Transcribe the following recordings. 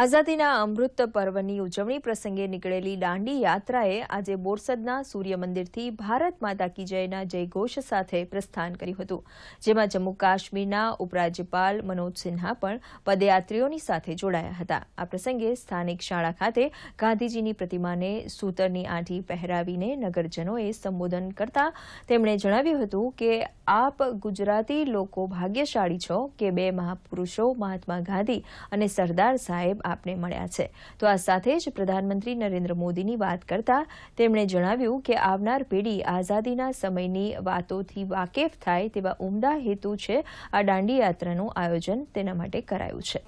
આઝાદીના અમૃત પર્વની ઉજવણી પ્રસંગે નીકળેલી દાંડી યાત્રાએ આજે બોરસદના સૂર્યમંદિરથી ભારત માતા કી જયના જયઘોષ સાથે પ્રસ્થાન કર્યું હતું જેમાં જમ્મુ કાશ્મીરના ઉપરાજ્યપાલ મનોજ સિન્હા પણ પદયાત્રીઓની સાથે જોડાયા હતા આ પ્રસંગે સ્થાનિક શાળા ખાતે ગાંધીજીની પ્રતિમાને સૂતરની આંટી પહેરાવીને નગરજનોએ સંબોધન કરતા તેમણે જણાવ્યું હતું કે આપ ગુજરાતી લોકો ભાગ્યશાળી છો કે બે મહાપુરુષો મહાત્મા ગાંધી અને સરદાર સાહેબ આપને મળ્યા છે તો આ સાથે જ પ્રધાનમંત્રી નરેન્દ્ર મોદીની વાત કરતા તેમણે જણાવ્યું કે આવનાર પેઢી આઝાદીના સમયની વાતોથી વાકેફ થાય તેવા ઉમદા હેતુ છે આ દાંડી યાત્રાનું આયોજન તેના માટે કરાયું છે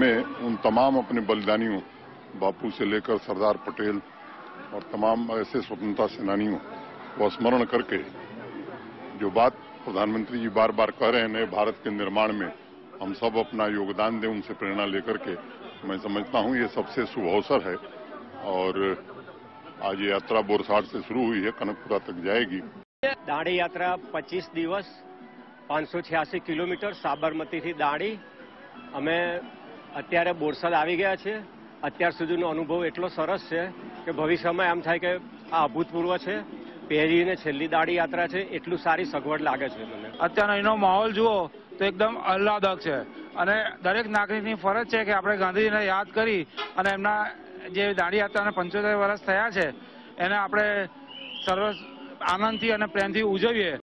मैं उन तमाम अपने बलिदानियों बापू से लेकर सरदार पटेल और तमाम ऐसे स्वतंत्रता सेनानियों को स्मरण करके जो बात प्रधानमंत्री जी बार बार कह रहे हैं नए भारत के निर्माण में हम सब अपना योगदान दें उनसे प्रेरणा लेकर के मैं समझता हूं ये सबसे शुभ अवसर है और आज ये यात्रा बोरसाट से शुरू हुई है कनकपुरा तक जाएगी दाढ़ी यात्रा 25 पांच किलोमीटर साबरमती थी दाढ़ी हमें અત્યારે બોરસદ આવી ગયા છે અત્યાર સુધીનો અનુભવ એટલો સરસ છે કે ભવિષ્યમાં એમ થાય કે આ અભૂતપૂર્વ છે પહેલી ને છેલ્લી દાડી યાત્રા છે એટલું સારી સગવડ લાગે છે મને અત્યારનો એનો માહોલ જુઓ તો એકદમ આહલાદક છે અને દરેક નાગરિકની ફરજ છે કે આપણે ગાંધીજીને યાદ કરી અને એમના જે દાંડી યાત્રાને પંચોતેર વર્ષ થયા છે એને આપણે સર્વ આનંદથી અને પ્રેમથી ઉજવીએ